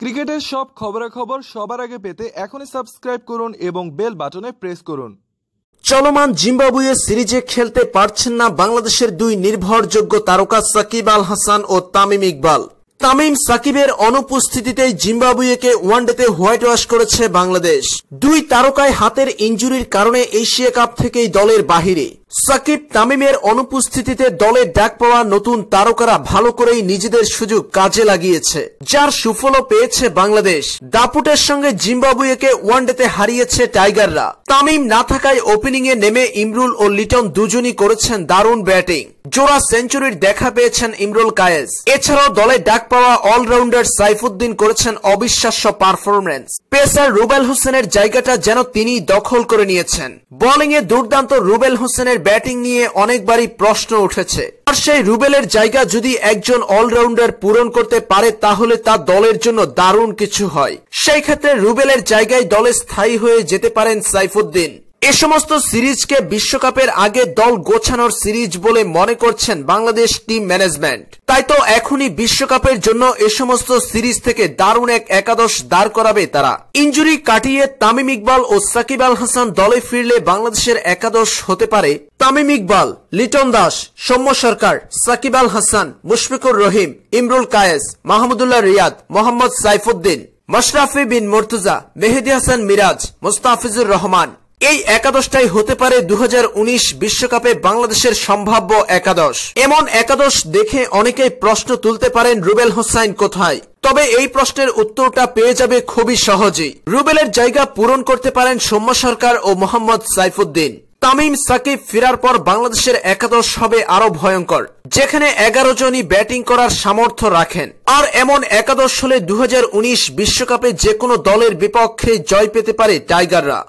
ক্রিকেটের সব খবরাখবর সবার আগে পেতে এখনই সাবস্ক্রাইব করুন এবং বেল বাটনে প্রেস করুন চলমান জিম্বাবুয়ে সিরিজে খেলতে পারছেন না বাংলাদেশের দুই নির্ভরযোগ্য তারকা সাকিব আল হাসান ও তামিম ইকবাল তামিম সাকিবের অনুপস্থিতিতে জিম্বাবুয়েকে ওয়ানডেতে হোয়াইট ওয়াশ করেছে বাংলাদেশ দুই তারকায় হাতের ইঞ্জুরির কারণে এশিয়া কাপ থেকেই দলের বাহিরে সাকিব তামিমের অনুপস্থিতিতে দলে ডাক পাওয়া নতুন তারকারা ভালো করেই নিজেদের সুযোগ কাজে লাগিয়েছে যার সুফলও পেয়েছে বাংলাদেশ দাপুটের সঙ্গে জিম্বাবুয়েকে ওয়ানডেতে হারিয়েছে টাইগাররা তামিম না থাকায় ওপেনিংয়ে নেমে ইমরুল ও লিটন দুজনই করেছেন দারুণ ব্যাটিং জোড়া সেঞ্চুরির দেখা পেয়েছেন ইমরুল কায়েস এছাড়াও দলে ডাক পাওয়া অলরাউন্ডার সাইফুদ্দিন করেছেন অবিশ্বাস্য পারফরমেন্স পেসার রুবেল হোসেনের জায়গাটা যেন তিনি দখল করে নিয়েছেন বোলিং এ দুর্দান্ত রুবেল হোসেনের ব্যাটিং নিয়ে অনেকবারই প্রশ্ন উঠেছে আর সেই রুবেলের জায়গা যদি একজন অলরাউন্ডার পূরণ করতে পারে তাহলে তা দলের জন্য দারুণ কিছু হয় সেই ক্ষেত্রে রুবেলের জায়গায় দলে স্থায়ী হয়ে যেতে পারেন সাইফুদ্দিন এ সমস্ত সিরিজকে বিশ্বকাপের আগে দল গোছানোর সিরিজ বলে মনে করছেন বাংলাদেশ টিম ম্যানেজমেন্ট তাই তো এখনই বিশ্বকাপের জন্য এ সমস্ত সিরিজ থেকে দারুণ এক একাদশ দাঁড় করাবে তারা ইঞ্জুরি কাটিয়ে তামিম ইকবাল ও সাকিব আল হাসান দলে ফিরলে বাংলাদেশের একাদশ হতে পারে তামিম ইকবাল লিটন দাস সৌম্য সরকার সাকিব আল হাসান মুশফিকুর রহিম ইমরুল কায়েস মাহমুদুল্লাহ রিয়াদ মোহাম্মদ সাইফুদ্দিন মশরাফি বিন মর্তুজা মেহেদি হাসান মিরাজ মোস্তাফিজুর রহমান এই একাদশটাই হতে পারে দু বিশ্বকাপে বাংলাদেশের সম্ভাব্য একাদশ এমন একাদশ দেখে অনেকেই প্রশ্ন তুলতে পারেন রুবেল হোসাইন কোথায় তবে এই প্রশ্নের উত্তরটা পেয়ে যাবে খুবই সহজেই রুবেলের জায়গা পূরণ করতে পারেন সৌম্য সরকার ও মোহাম্মদ সাইফুদ্দিন তামিম সাকিব ফেরার পর বাংলাদেশের একাদশ হবে আরো ভয়ঙ্কর যেখানে এগারো জনই ব্যাটিং করার সামর্থ্য রাখেন আর এমন একাদশ হলে দু বিশ্বকাপে যে কোনো দলের বিপক্ষে জয় পেতে পারে টাইগাররা